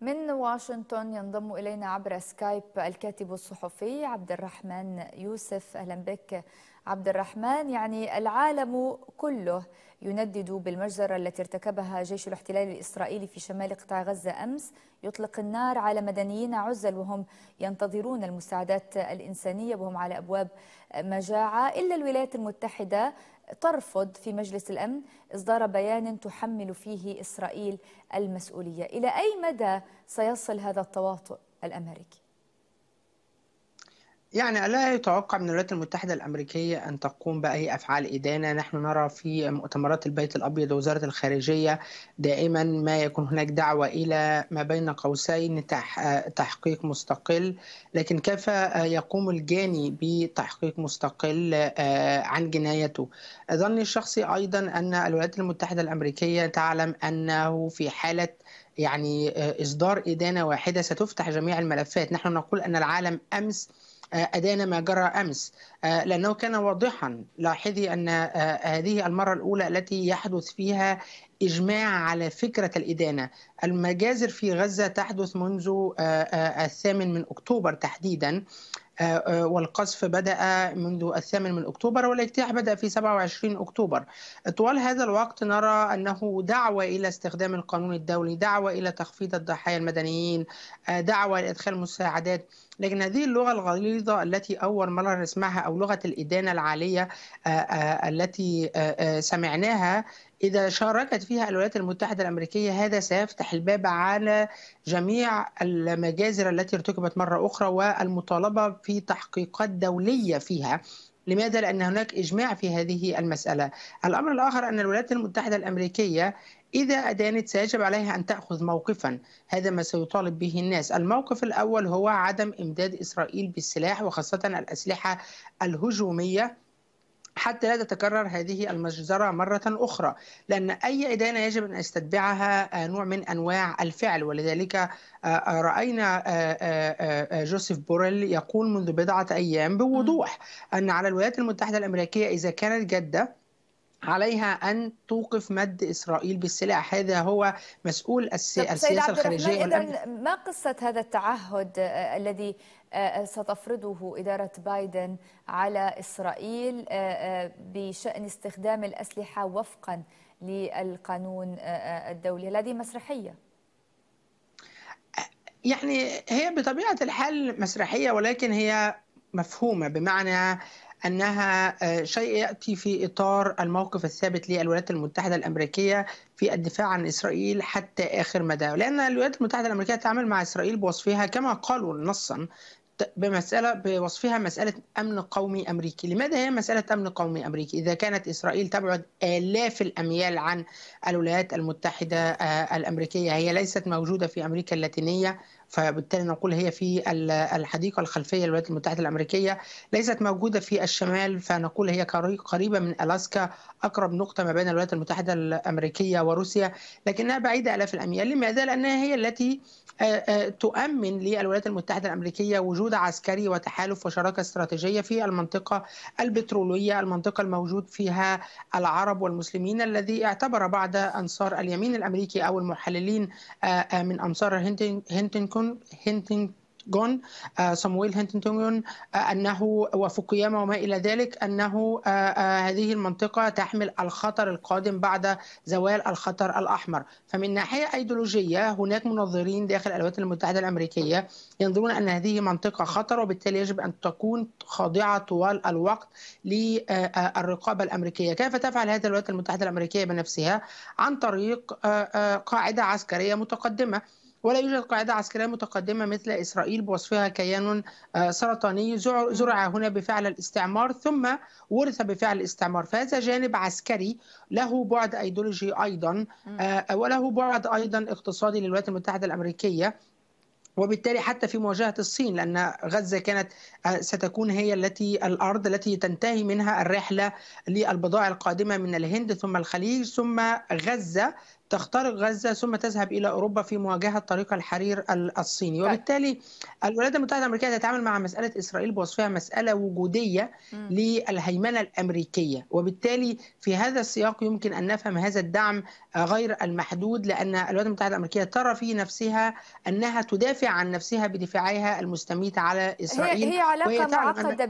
من واشنطن ينضم الينا عبر سكايب الكاتب الصحفي عبد الرحمن يوسف اهلا بك عبد الرحمن يعني العالم كله يندد بالمجزرة التي ارتكبها جيش الاحتلال الإسرائيلي في شمال قطاع غزة أمس يطلق النار على مدنيين عزل وهم ينتظرون المساعدات الإنسانية وهم على أبواب مجاعة إلا الولايات المتحدة ترفض في مجلس الأمن إصدار بيان تحمل فيه إسرائيل المسؤولية إلى أي مدى سيصل هذا التواطؤ الأمريكي؟ يعني لا يتوقع من الولايات المتحدة الأمريكية أن تقوم بأي أفعال إدانة نحن نرى في مؤتمرات البيت الأبيض ووزارة الخارجية دائما ما يكون هناك دعوة إلى ما بين قوسين تحقيق مستقل لكن كيف يقوم الجاني بتحقيق مستقل آه، عن جنايته ظني الشخصي أيضا أن الولايات المتحدة الأمريكية تعلم أنه في حالة يعني آه، إصدار إدانة واحدة ستفتح جميع الملفات نحن نقول أن العالم أمس آه، أدانا ما جرى أمس آه، لأنه كان واضحا لاحظي أن آه، هذه المرة الأولى التي يحدث فيها إجماع على فكرة الإدانة المجازر في غزة تحدث منذ الثامن من أكتوبر تحديدا والقصف بدأ منذ الثامن من أكتوبر والاجتياح بدأ في 27 أكتوبر طوال هذا الوقت نرى أنه دعوة إلى استخدام القانون الدولي دعوة إلى تخفيض الضحايا المدنيين دعوة لإدخال مساعدات لكن هذه اللغه الغليظه التي اول مره نسمعها او لغه الادانه العاليه آه، آه، التي آه، سمعناها إذا شاركت فيها الولايات المتحدة الأمريكية هذا سيفتح الباب على جميع المجازر التي ارتكبت مرة أخرى والمطالبة في تحقيقات دولية فيها لماذا؟ لأن هناك إجماع في هذه المسألة الأمر الآخر أن الولايات المتحدة الأمريكية إذا أدانت سيجب عليها أن تأخذ موقفا هذا ما سيطالب به الناس الموقف الأول هو عدم إمداد إسرائيل بالسلاح وخاصة الأسلحة الهجومية حتى لا تتكرر هذه المجزرة مرة أخرى لأن أي إدانة يجب أن يستتبعها آه، نوع من أنواع الفعل ولذلك آه، آه، رأينا جوزيف بوريل يقول منذ بضعة أيام بوضوح أن على الولايات المتحدة الأمريكية إذا كانت جادة عليها أن توقف مد إسرائيل بالسلاح هذا هو مسؤول السياسة الخارجية اذا ما قصة هذا التعهد آه، آه، الذي آه، ستفرضه إدارة بايدن على إسرائيل بشأن استخدام الأسلحة وفقا للقانون الدولي هذه مسرحيه يعني هي بطبيعه الحال مسرحيه ولكن هي مفهومه بمعنى انها آه، شيء ياتي في اطار الموقف الثابت للولايات المتحده الامريكيه في الدفاع عن اسرائيل حتى اخر مدى، لان الولايات المتحده الامريكيه تعمل مع اسرائيل بوصفها كما قالوا نصا بمسألة بوصفها مسألة أمن قومي أمريكي لماذا هي مسألة أمن قومي أمريكي إذا كانت إسرائيل تبعد آلاف الأميال عن الولايات المتحدة آه، الأمريكية هي ليست موجودة في أمريكا اللاتينية فبالتالي نقول هي في الحديقة الخلفية للولايات المتحدة الأمريكية ليست موجودة في الشمال فنقول هي قريبة من ألاسكا أقرب نقطة ما بين الولايات المتحدة الأمريكية وروسيا لكنها بعيدة آلاف الأميال لماذا؟ لأنها هي التي آه، آه، تؤمن للولايات المتحدة الأمريكية وجود وجود عسكري وتحالف وشراكه استراتيجيه في المنطقه البتروليه المنطقه الموجود فيها العرب والمسلمين الذي اعتبر بعض انصار اليمين الامريكي او المحللين آه، آه، من انصار هنتنكون هنتنكون جون آه، صمويل هنتنتون آه، انه وفوكياما وما الى ذلك انه آه، هذه المنطقه تحمل الخطر القادم بعد زوال الخطر الاحمر فمن ناحيه ايديولوجيه هناك منظرين داخل الولايات المتحده الامريكيه ينظرون ان هذه منطقه خطر وبالتالي يجب ان تكون خاضعه طوال الوقت للرقابه الامريكيه كيف تفعل هذه الولايات المتحده الامريكيه بنفسها عن طريق قاعده عسكريه متقدمه ولا يوجد قاعدة عسكرية متقدمة مثل إسرائيل بوصفها كيان آه، سرطاني زرع هنا بفعل الاستعمار ثم ورث بفعل الاستعمار فهذا جانب عسكري له بعد أيديولوجي أيضا آه، وله بعد أيضا اقتصادي للولايات المتحدة الأمريكية وبالتالي حتى في مواجهه الصين لان غزه كانت آه، ستكون هي التي الارض التي تنتهي منها الرحله للبضائع القادمه من الهند ثم الخليج ثم غزه تخترق غزة ثم تذهب إلى أوروبا في مواجهة طريق الحرير الصيني طيب. وبالتالي الولايات المتحدة الأمريكية تتعامل مع مسألة إسرائيل بوصفها مسألة وجودية للهيمنة الأمريكية وبالتالي في هذا السياق يمكن أن نفهم هذا الدعم غير المحدود لأن الولايات المتحدة الأمريكية ترى في نفسها أنها تدافع عن نفسها بدفاعها المستميت على إسرائيل هي, هي علاقة معقدة